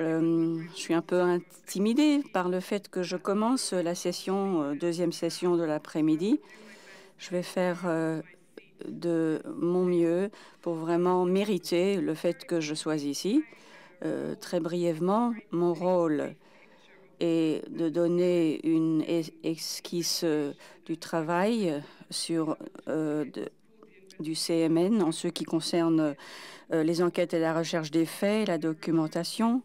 Euh, je suis un peu intimidée par le fait que je commence la session, euh, deuxième session de l'après-midi. Je vais faire euh, de mon mieux pour vraiment mériter le fait que je sois ici. très brièvement, mon rôle est de donner une esquisse du travail sur du CMN en ce qui concerne euh, les enquêtes et la recherche des faits, la documentation.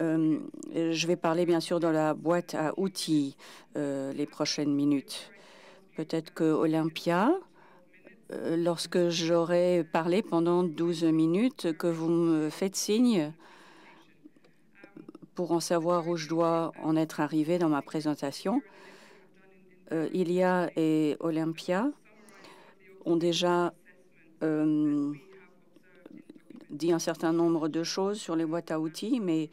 Euh, je vais parler bien sûr dans la boîte à outils euh, les prochaines minutes. Peut-être que Olympia, lorsque j'aurai parlé pendant 12 minutes, que vous me faites signe pour en savoir où je dois en être arrivé dans ma présentation. il y et Olympia ont déjà euh, dit un certain nombre de choses sur les boîtes à outils, mais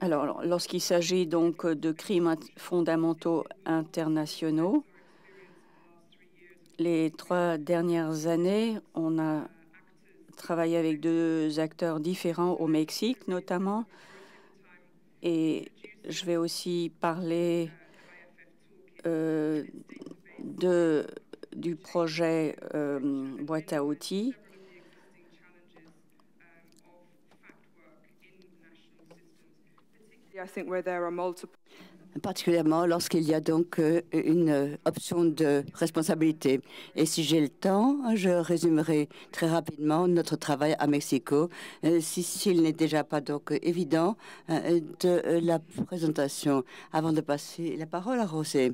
Alors, lorsqu'il s'agit donc de crimes fondamentaux internationaux, les trois dernières années, on a travaillé avec deux acteurs différents au Mexique, notamment, et je vais aussi parler euh, de, du projet euh, boîte à outils particulièrement lorsqu'il y a donc euh, une euh, option de responsabilité. Et si j'ai le temps, je résumerai très rapidement notre travail à Mexico, euh, si s'il n'est déjà pas donc évident de la présentation. Avant de passer la parole à Rosé,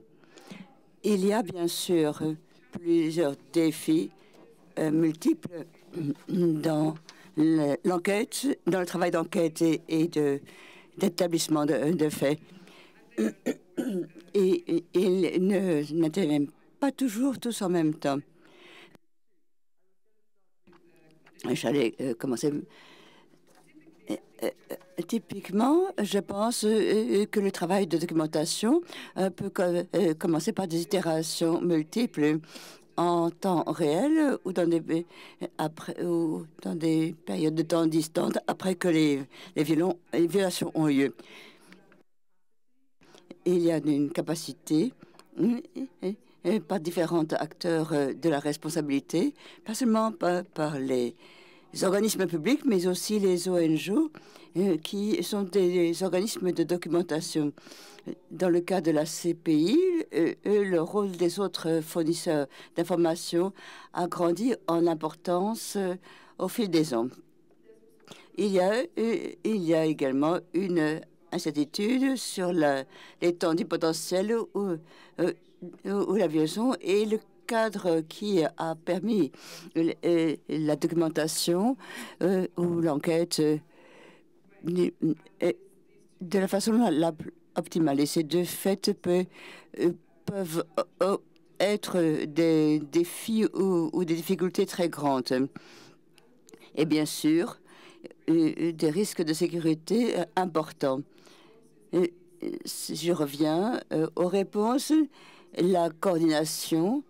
il y a bien sûr plusieurs défis multiples dans l'enquête, dans le travail d'enquête et, d'établissement de faits. et ils ne n'interviennent pas toujours tous en même temps. J'allais euh, commencer. Euh, euh, typiquement, je pense que le travail de documentation peut commencer par des itérations multiples en temps réel ou dans des, après, ou dans des périodes de temps distantes après que les, les, violations ont lieu il y a une capacité euh, euh, euh, par différents acteurs de la responsabilité, pas seulement par, les organismes publics, mais aussi les ONG, qui sont des organismes de documentation. Dans le cas de la CPI, le rôle des autres fournisseurs d'informations a grandi en importance au fil des ans. Il y a, il y a également une incertitude sur l'étendue les du potentiel ou, euh, la l'aviation et le cadre qui a permis euh, la documentation euh, ou l'enquête de la façon la, optimale. Et ces deux faits peuvent être des défis ou, des difficultés très grandes. Et bien sûr, des risques de sécurité importants. Euh, euh, je reviens euh, aux réponses. La coordination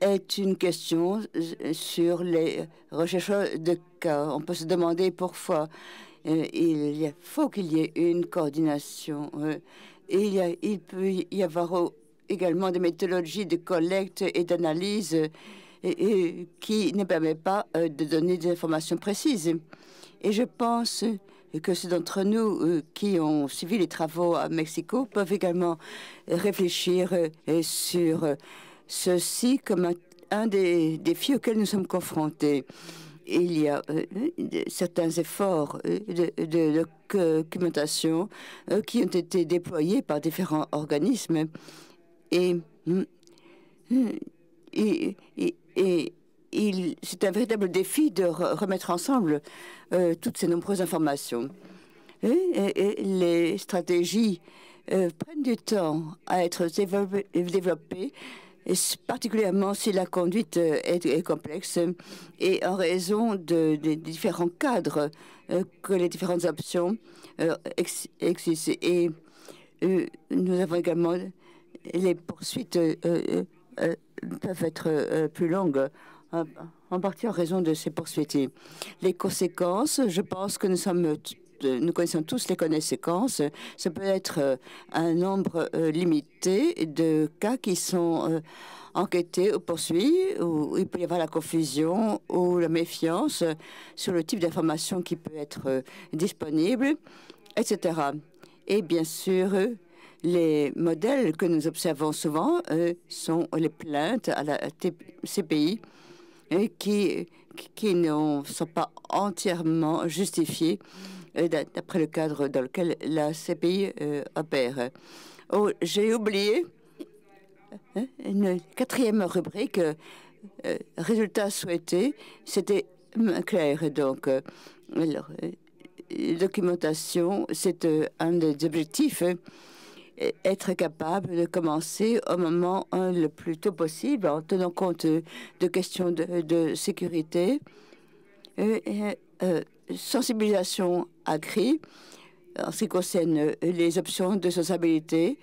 est une question sur les rechercheurs de cas. On peut se demander pourquoi il faut qu'il y ait une coordination. il, il peut y avoir également des méthodologies de collecte et d'analyse qui ne permettent pas de donner des informations précises. Et je pense que ceux d'entre nous euh, qui ont suivi les travaux à Mexico peuvent également réfléchir euh, sur euh, ceci comme un, des défis auxquels nous sommes confrontés. Il y a certains efforts de, documentation qui ont été déployés par différents organismes et, mm, mm, et c'est un véritable défi de remettre ensemble euh, toutes ces nombreuses informations. les stratégies euh, prennent du temps à être développées, particulièrement si la conduite euh, est, complexe et en raison des différents cadres que les différentes options existent. Et nous avons également les poursuites peuvent être plus longues en partie en raison de ces poursuites. Les conséquences, je pense que nous sommes euh, nous connaissons tous les conséquences. Ça peut être euh, un nombre euh, limité de cas qui sont enquêtés ou poursuivis, ou il peut y avoir la confusion ou la méfiance sur le type d'information qui peut être disponible, etc. Et bien sûr, les modèles que nous observons souvent sont les plaintes à la CPI qui, qui ne sont pas entièrement justifiées euh, d'après le cadre dans lequel la CPI euh, opère. Oh, j'ai oublié euh, une quatrième rubrique, résultats souhaités. C'était clair, donc. Alors, documentation, c'est un des objectifs être capable de commencer au moment hein, le plus tôt possible en tenant compte euh, de questions de, sécurité. Euh, euh, sensibilisation accrue en ce qui concerne les options de sensibilité,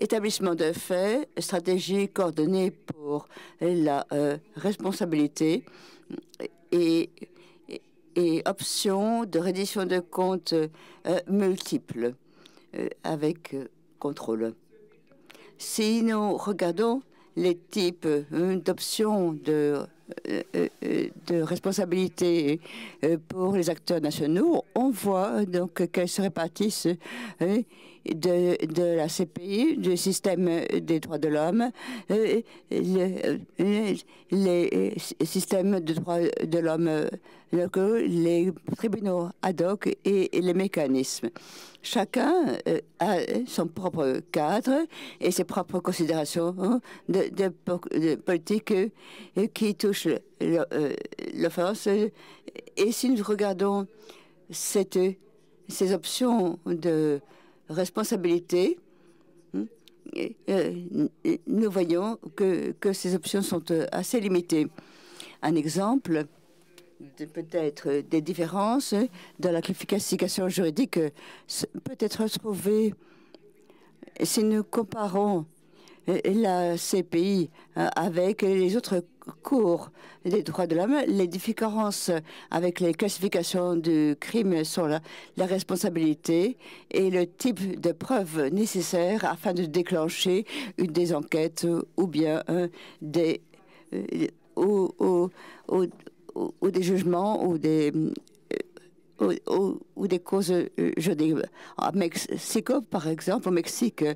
établissement de faits, stratégie coordonnée pour la responsabilité et, et options de reddition de comptes multiples. Euh, avec euh, contrôle. Si nous regardons les types euh, d'options de, de responsabilité pour les acteurs nationaux, on voit donc qu'elles se répartissent de, de la CPI, du système des droits de l'homme, euh, les, systèmes de droits de l'homme locaux, les tribunaux ad hoc et, les mécanismes. Chacun euh, a son propre cadre et ses propres considérations hein, de, de, politique euh, qui touchent l'offense. Et si nous regardons cette, ces options de responsabilité, nous hein, euh, voyons que, ces options sont euh, assez limitées. Un exemple peut-être des différences dans la qualification juridique peut être trouvé si nous comparons euh, la CPI avec les autres Cour des droits de l'homme, les différences avec les classifications du crime sont la, responsabilité et le type de preuves nécessaires afin de déclencher une des enquêtes ou bien des, ou, euh, des jugements ou des ou, des causes, euh, je dis, à ah, Mexico, par exemple, au Mexique, nous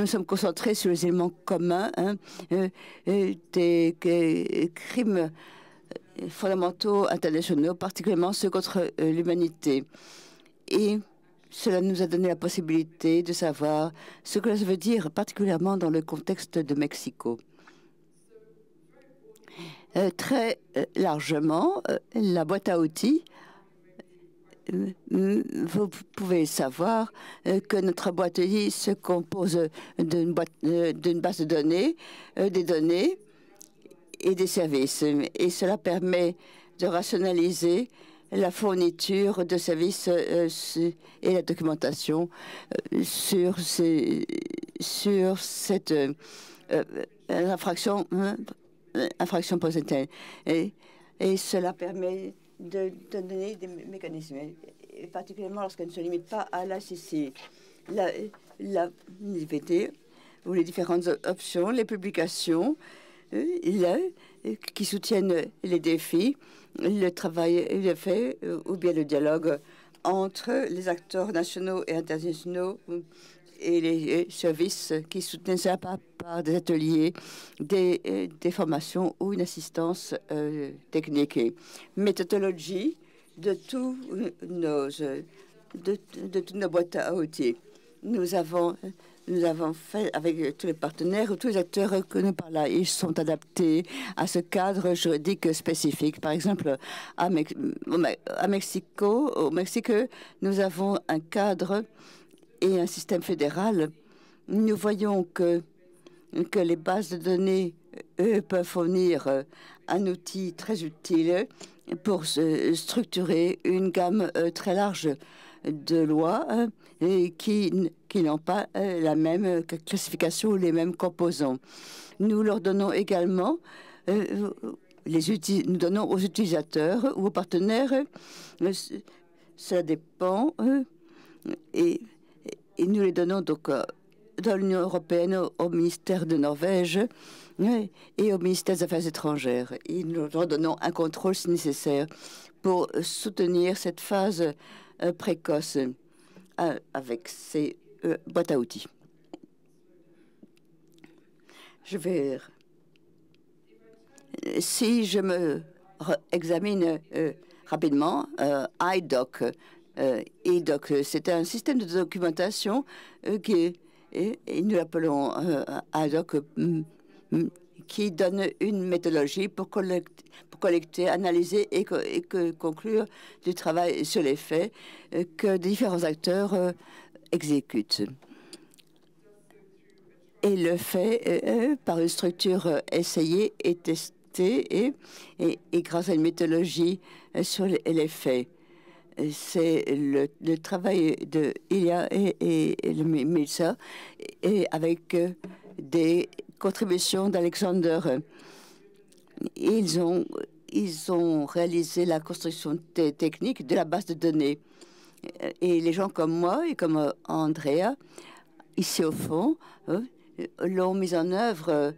euh, nous sommes concentrés sur les éléments communs hein, euh, des, crimes fondamentaux internationaux, particulièrement ceux contre l'humanité. Et cela nous a donné la possibilité de savoir ce que cela veut dire, particulièrement dans le contexte de Mexico. très largement, la boîte à outils vous pouvez savoir euh, que notre boîte outils se compose euh, euh, d'une base de données, des données et des services. Et cela permet de rationaliser la fourniture de services et la documentation sur, ces, sur cette infraction, infraction posée. et cela permet de, donner des mécanismes, particulièrement lorsqu'elle ne se limite pas à la La, la LVT ou les différentes options, les publications euh, euh, qui soutiennent les défis, le travail le fait, euh, ou bien le dialogue entre les acteurs nationaux et internationaux et les euh, services qui soutenaient ça par, des ateliers, euh, des, formations ou une assistance euh, technique. Méthodologie de, tous nos, de, toutes nos boîtes à outils. Nous avons nous avons fait avec tous les partenaires, ou tous les acteurs que nous parlons. Ils sont adaptés à ce cadre juridique spécifique. Par exemple, à, Mexico, au Mexique, nous avons un cadre et un système fédéral, nous voyons que, que les bases de données euh, peuvent fournir euh, un outil très utile pour structurer une gamme euh, très large de lois et qui, qui n'ont pas la même classification ou les mêmes composants. Nous leur donnons également les nous donnons aux utilisateurs ou aux partenaires, ça dépend, et et nous les donnons donc euh, dans l'Union européenne au ministère de Norvège et au ministère des Affaires étrangères. Et nous leur donnons un contrôle si nécessaire pour soutenir cette phase euh, précoce euh, avec ces boîtes à outils. Je vais. Si je me examine rapidement, iDoc, euh, et donc, euh, c'est un système de documentation euh, qui, nous l'appelons ADOC, mm, mm, qui donne une méthodologie pour collecter, analyser et, conclure du travail sur les faits que différents acteurs exécutent. Et le fait par une structure essayée et testée et grâce à une méthodologie sur les faits c'est le, travail de Ilia et, et, et Milsa, et avec euh, des contributions d'Alexander. Ils ont, ils ont réalisé la construction technique de la base de données. Et les gens comme moi et comme euh, Andrea, ici au fond, euh, l'ont mise en œuvre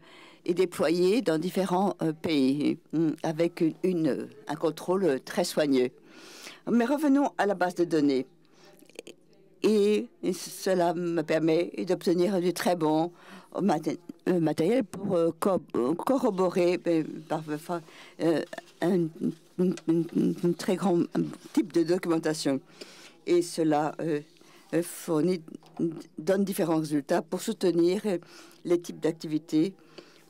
et déployée dans différents pays mm, avec un contrôle très soigneux. Mais revenons à la base de données. Et cela me permet d'obtenir du très bon euh, euh, matériel pour euh, corroborer ben, parfois un, très grand type de documentation. Et cela donne différents résultats pour soutenir les types d'activités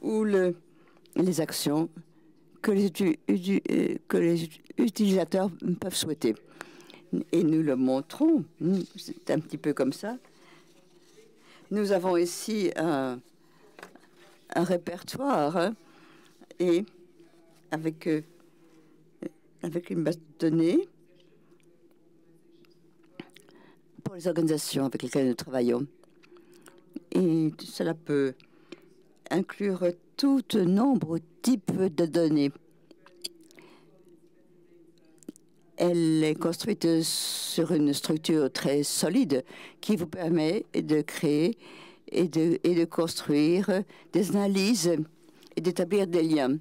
ou les actions que les, euh, utilisateurs peuvent souhaiter. Et nous le montrons. C'est un petit peu comme ça. Nous avons ici un, répertoire hein, et avec, euh, avec une base de données pour les organisations avec lesquelles nous travaillons. Et cela peut inclure tout nombre, types de données. Elle est construite sur une structure très solide qui vous permet de créer et de, construire des analyses et d'établir des liens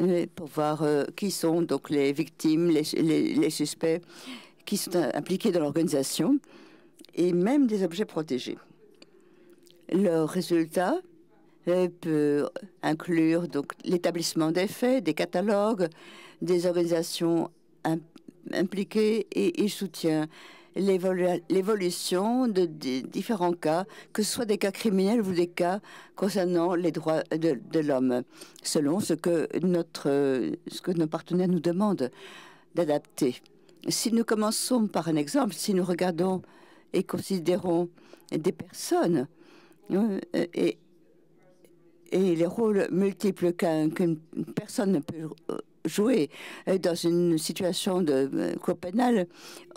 euh, pour voir euh, qui sont donc les victimes, les, suspects qui sont impliqués dans l'organisation et même des objets protégés. Leurs résultat euh, peut inclure donc l'établissement des faits, des catalogues, des organisations impliquées et il soutient l'évolution de, différents cas, que ce soit des cas criminels ou des cas concernant les droits de, l'homme, selon ce que, notre, ce que nos partenaires nous demandent d'adapter. Si nous commençons par un exemple, si nous regardons et considérons des personnes, euh, et et les rôles multiples qu'une personne peut euh, jouer dans une situation de euh, cour pénale,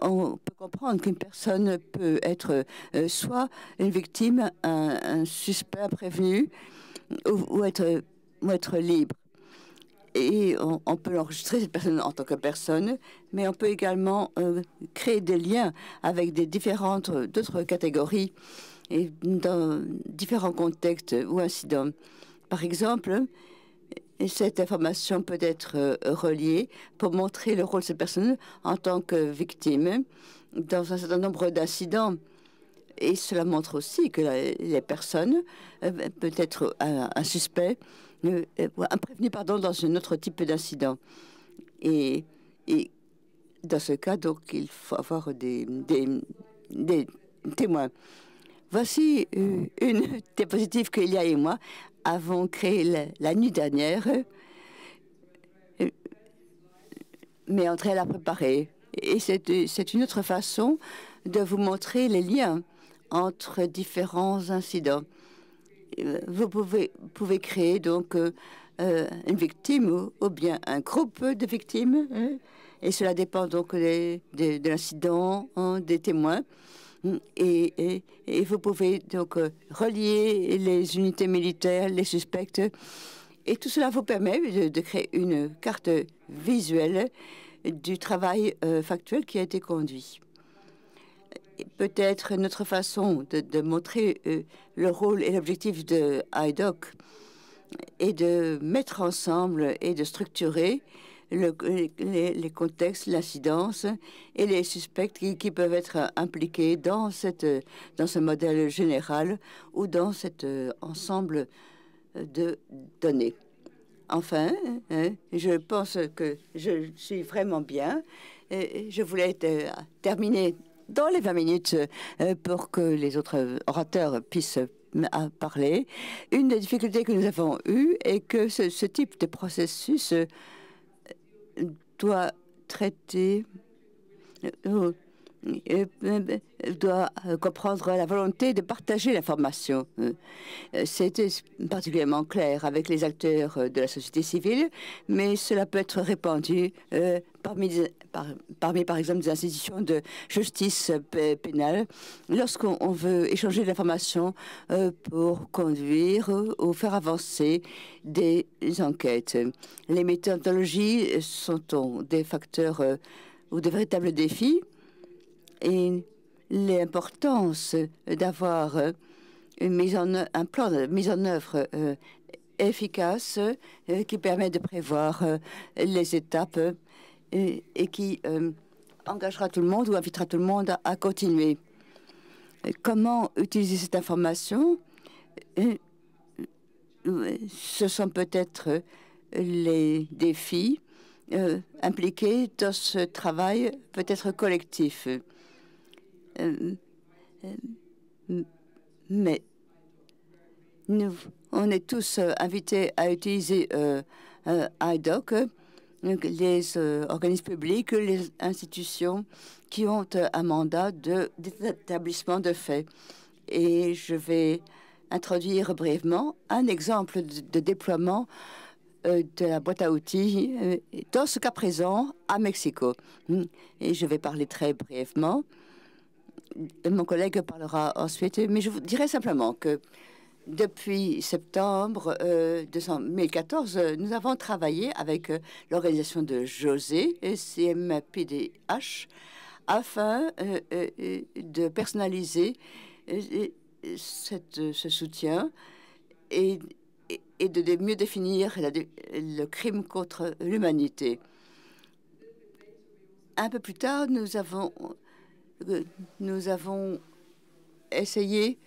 on peut comprendre qu'une personne peut être euh, soit une victime, un, suspect, prévenu, ou, être, libre. Et on, peut l'enregistrer, cette personne, en tant que personne, mais on peut également créer des liens avec des différentes, d'autres catégories et dans différents contextes ou incidents. Par exemple, cette information peut être euh, reliée pour montrer le rôle de ces personnes en tant que victime dans un certain nombre d'incidents. Et cela montre aussi que les personnes euh, peut être un, suspect, euh, un prévenu pardon, dans un autre type d'incident. Et, dans ce cas, donc, il faut avoir des, témoins. Voici ah une diapositive a et moi avons créé la, nuit dernière, mais André l'a préparé. Et c'est une autre façon de vous montrer les liens entre différents incidents. Vous pouvez, pouvez créer donc euh, une victime ou, bien un groupe de victimes. Hein. Et cela dépend donc des, de l'incident, hein, des témoins. Et, vous pouvez donc euh, relier les unités militaires, les suspects. Et tout cela vous permet de, créer une carte visuelle du travail euh, factuel qui a été conduit. Peut-être notre façon de, montrer euh, le rôle et l'objectif de IDOC est de mettre ensemble et de structurer les, contextes, l'incidence et les suspects qui, peuvent être impliqués dans, cette, dans ce modèle général ou dans cet euh, ensemble de données. Enfin, hein, je pense que je suis vraiment bien. Je voulais terminer dans les 20 minutes euh, pour que les autres orateurs puissent parler. Une des difficultés que nous avons eues est que ce type de processus doit traiter, euh, euh, euh, doit euh, comprendre la volonté de partager l'information. C'était particulièrement clair avec les acteurs de la société civile, mais cela peut être répandu parmi, par, parmi par exemple, des institutions de justice pénale lorsqu'on veut échanger de l'information pour conduire ou faire avancer des enquêtes. Les méthodologies sont elles des facteurs ou de véritables défis et l'importance d'avoir euh, en un plan de mise en œuvre euh, efficace euh, qui permet de prévoir les étapes et, qui engagera tout le monde ou invitera tout le monde à, continuer. Comment utiliser cette information Ce sont peut-être les défis impliqués dans ce travail peut-être collectif. Euh, euh, mais nous, on est tous euh, invités à utiliser IDOC, les organismes publics, les institutions qui ont un mandat d'établissement de, faits. Et je vais introduire brièvement un exemple de, déploiement de la boîte à outils dans ce cas présent à Mexico. Et je vais parler très brièvement euh, mon collègue parlera ensuite, mais je vous dirais simplement que depuis septembre 2014, euh, euh, nous avons travaillé avec l'organisation de José, CMPDH, afin de personnaliser ce soutien et, de mieux définir le crime contre l'humanité. Un peu plus tard, nous avons euh, nous avons essayé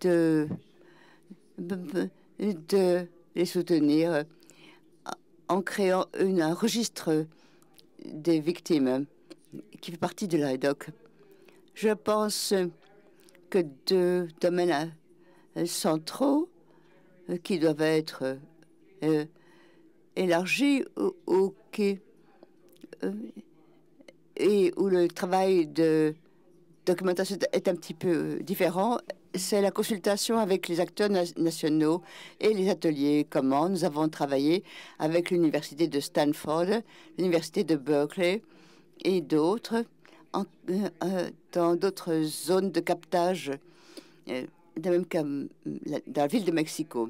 de, les soutenir en créant un registre des victimes qui fait partie de l'AIDOC. Je pense que deux domaines centraux qui doivent être euh, élargis ou, qui euh, et où le travail de documentation est un petit peu euh, différent, c'est la consultation avec les acteurs nationaux et les ateliers. Comment nous avons travaillé avec l'université de Stanford, l'université de Berkeley et d'autres euh, euh, dans d'autres zones de captage, même mm, dans la ville de Mexico.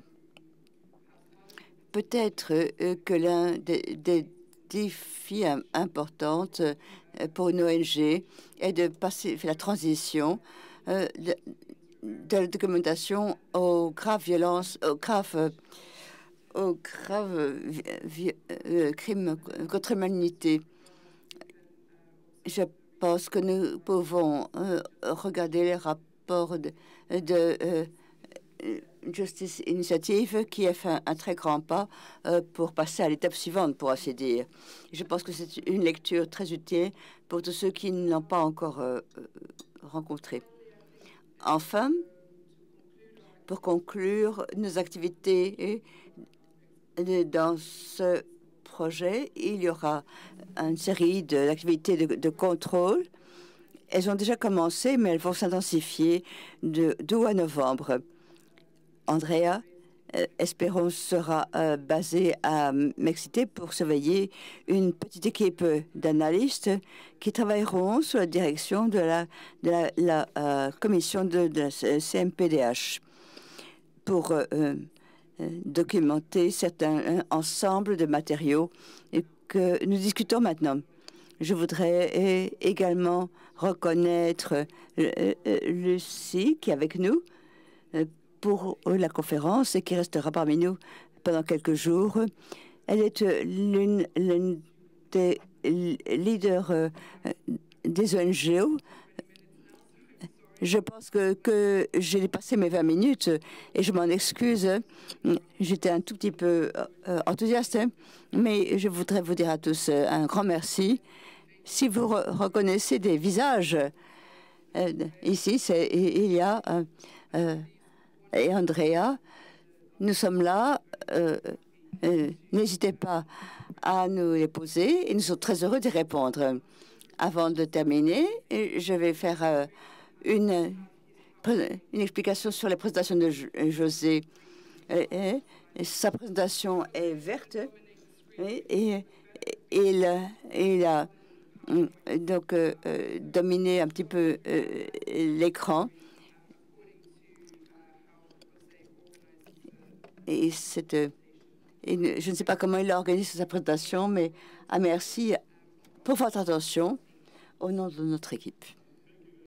Peut-être que l'un des, des défi important euh, pour une ONG est de passer la transition euh, de, la documentation aux graves violences, aux graves, euh, aux graves crimes contre l'humanité. Je pense que nous pouvons regarder les rapports de euh, Justice Initiative qui a fait un très grand pas euh, pour passer à l'étape suivante, pour ainsi dire. Je pense que c'est une lecture très utile pour tous ceux qui ne l'ont pas encore euh, rencontré. Enfin, pour conclure nos activités dans ce projet, il y aura une série d'activités de, contrôle. Elles ont déjà commencé, mais elles vont s'intensifier de août à novembre. Andrea euh, espérons, sera euh, basée à euh, Mexité pour surveiller une petite équipe d'analystes qui travailleront sous la direction de la, commission de, la CMPDH pour documenter certains ensembles de matériaux que nous discutons maintenant. Je voudrais également reconnaître Lucie qui est avec nous pour euh, la conférence et qui restera parmi nous pendant quelques jours. Elle est euh, l'une des leaders euh, des ONGO. Je pense que, j'ai dépassé mes 20 minutes et je m'en excuse. J'étais un tout petit peu enthousiaste, mais je voudrais vous dire à tous un grand merci. Si vous reconnaissez des visages, ici, il y a et Andrea, nous sommes là. Euh, euh, n'hésitez pas à nous les poser et nous sommes très heureux d'y répondre. Avant de terminer, euh, je vais faire une, une explication sur les présentations de José. Et, sa présentation est verte et, il, il a donc dominé un petit peu l'écran. Et je ne sais pas comment il a organisé sa présentation, mais à merci pour votre attention au nom de notre équipe.